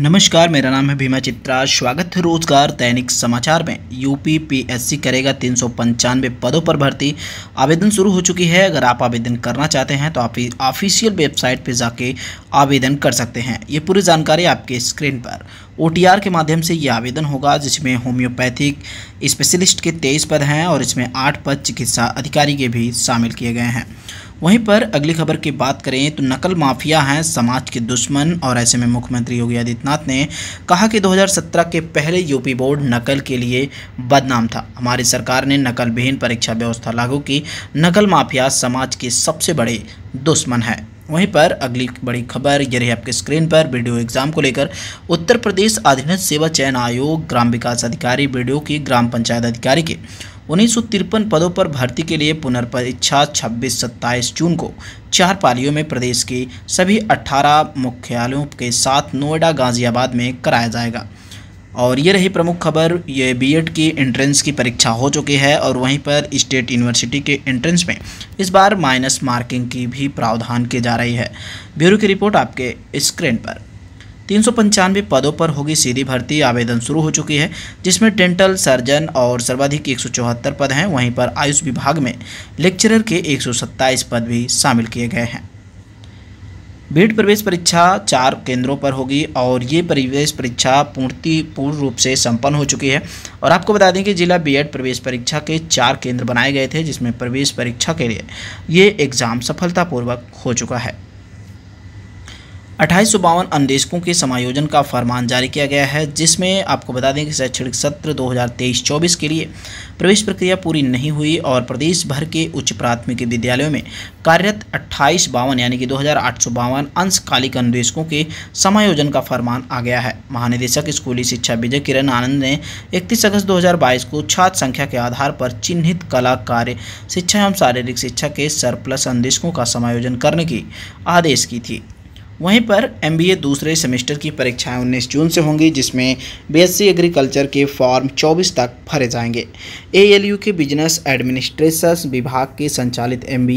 नमस्कार मेरा नाम है भीमा चित्रा स्वागत है रोजगार दैनिक समाचार में यूपी पीएससी करेगा तीन सौ पंचानवे पदों पर भर्ती आवेदन शुरू हो चुकी है अगर आप आवेदन करना चाहते हैं तो आप ऑफिशियल वेबसाइट पर जाके आवेदन कर सकते हैं ये पूरी जानकारी आपके स्क्रीन पर ओ के माध्यम से ये आवेदन होगा जिसमें होम्योपैथिक स्पेशलिस्ट के तेईस पद हैं और इसमें आठ पद चिकित्सा अधिकारी के भी शामिल किए गए हैं वहीं पर अगली खबर की बात करें तो नकल माफिया हैं समाज के दुश्मन और ऐसे में मुख्यमंत्री योगी आदित्यनाथ ने कहा कि 2017 के पहले यूपी बोर्ड नकल के लिए बदनाम था हमारी सरकार ने नकल विहीन परीक्षा व्यवस्था लागू की नकल माफिया समाज के सबसे बड़े दुश्मन है वहीं पर अगली बड़ी खबर ये रही आपके स्क्रीन पर वीडियो एग्जाम को लेकर उत्तर प्रदेश अधीनस्थ सेवा चयन आयोग ग्राम विकास अधिकारी वीडियो की ग्राम पंचायत अधिकारी के उन्नीस पदों पर भर्ती के लिए पुनर्परीक्षा 26 सत्ताईस जून को चार पालियों में प्रदेश के सभी 18 मुख्यालयों के साथ नोएडा गाज़ियाबाद में कराया जाएगा और ये रही प्रमुख खबर ये बीएड की एंट्रेंस की परीक्षा हो चुकी है और वहीं पर स्टेट यूनिवर्सिटी के एंट्रेंस में इस बार माइनस मार्किंग की भी प्रावधान की जा रही है ब्यूरो की रिपोर्ट आपके स्क्रीन पर तीन पदों पर होगी सीधी भर्ती आवेदन शुरू हो चुकी है जिसमें डेंटल सर्जन और सर्वाधिक एक पद हैं वहीं पर आयुष विभाग में लेक्चरर के एक पद भी शामिल किए गए हैं भीड़ प्रवेश परीक्षा चार केंद्रों पर होगी और ये प्रवेश परीक्षा पूर्ति पूर्ण रूप से संपन्न हो चुकी है और आपको बता दें कि जिला बीएड e प्रवेश परीक्षा के चार केंद्र बनाए गए थे जिसमें प्रवेश परीक्षा के लिए ये एग्ज़ाम सफलतापूर्वक हो चुका है अट्ठाईस सौ बावन अनुदेशकों के समायोजन का फरमान जारी किया गया है जिसमें आपको बता दें कि शैक्षणिक सत्र 2023-24 के लिए प्रवेश प्रक्रिया पूरी नहीं हुई और प्रदेश भर के उच्च प्राथमिक विद्यालयों में कार्यरत अट्ठाईस बावन यानी कि दो हज़ार अंशकालिक अनुदेशकों के समायोजन का फरमान आ गया है महानिदेशक स्कूली शिक्षा विजय किरण आनंद ने इकतीस अगस्त दो को छात्र संख्या के आधार पर चिन्हित कला कार्य शिक्षा एवं शारीरिक शिक्षा के सरप्लस अनुदेशकों का समायोजन करने की आदेश की थी वहीं पर एम दूसरे सेमेस्टर की परीक्षाएं उन्नीस जून से होंगी जिसमें बीएससी एग्रीकल्चर के फॉर्म 24 तक भरे जाएंगे एएलयू के बिजनेस एडमिनिस्ट्रेशन विभाग के संचालित एम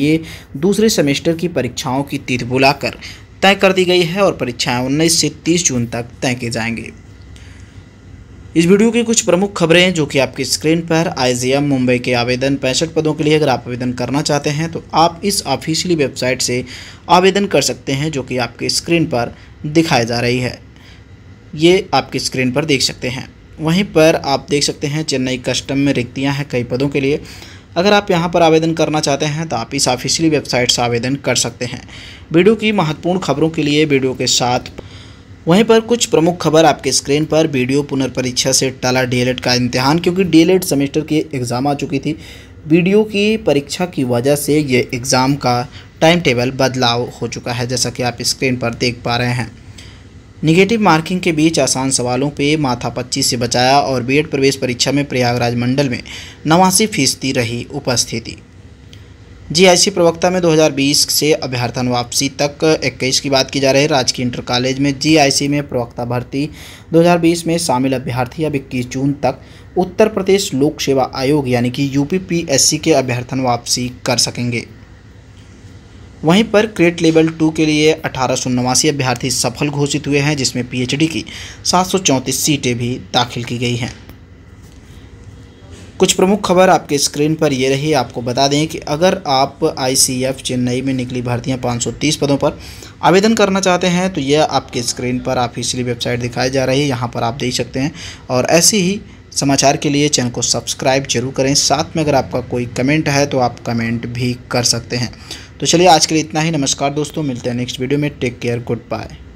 दूसरे सेमेस्टर की परीक्षाओं की तिथि बुलाकर तय कर दी गई है और परीक्षाएं उन्नीस से तीस जून तक तय की जाएंगी इस वीडियो की कुछ प्रमुख खबरें जो कि आपकी स्क्रीन पर आई मुंबई के आवेदन पैंसठ पदों के लिए अगर आप आवेदन करना चाहते हैं तो आप इस ऑफिशियली वेबसाइट से आवेदन कर सकते हैं जो कि आपकी स्क्रीन पर दिखाई जा रही है ये आपकी स्क्रीन पर देख सकते हैं वहीं पर आप देख सकते हैं चेन्नई कस्टम में रिक्तियाँ हैं कई पदों के लिए अगर आप यहाँ पर आवेदन करना चाहते हैं तो आप इस ऑफिशियली वेबसाइट से आवेदन कर सकते हैं वीडियो की महत्वपूर्ण खबरों के लिए वीडियो के साथ वहीं पर कुछ प्रमुख खबर आपके स्क्रीन पर वीडियो पुनर्परीक्षा से टाला डीएलएड का इम्तहान क्योंकि डीएलएड सेमेस्टर की एग्ज़ाम आ चुकी थी वीडियो की परीक्षा की वजह से ये एग्ज़ाम का टाइम टेबल बदलाव हो चुका है जैसा कि आप स्क्रीन पर देख पा रहे हैं निगेटिव मार्किंग के बीच आसान सवालों पे माथा पच्ची से बचाया और बीएड प्रवेश परीक्षा में प्रयागराज मंडल में नवासी फीसदी रही उपस्थिति जीआईसी प्रवक्ता में 2020 से अभ्यर्थन वापसी तक 21 की बात की जा रही है राजकीय इंटर कॉलेज में जीआईसी में प्रवक्ता भर्ती 2020 में शामिल अभ्यर्थी अब इक्कीस जून तक उत्तर प्रदेश लोक सेवा आयोग यानी कि यूपीपीएससी के अभ्यर्थन वापसी कर सकेंगे वहीं पर क्रेट लेवल टू के लिए अठारह अभ्यर्थी सफल घोषित हुए हैं जिसमें पीएचडी की सात सीटें भी दाखिल की गई हैं कुछ प्रमुख खबर आपके स्क्रीन पर ये रही आपको बता दें कि अगर आप आईसीएफ चेन्नई में निकली भर्तियां 530 पदों पर आवेदन करना चाहते हैं तो यह आपके स्क्रीन पर ऑफिशियली वेबसाइट दिखाई जा रही है यहाँ पर आप देख सकते हैं और ऐसी ही समाचार के लिए चैनल को सब्सक्राइब जरूर करें साथ में अगर आपका कोई कमेंट है तो आप कमेंट भी कर सकते हैं तो चलिए आज के लिए इतना ही नमस्कार दोस्तों मिलते हैं नेक्स्ट वीडियो में टेक केयर गुड बाय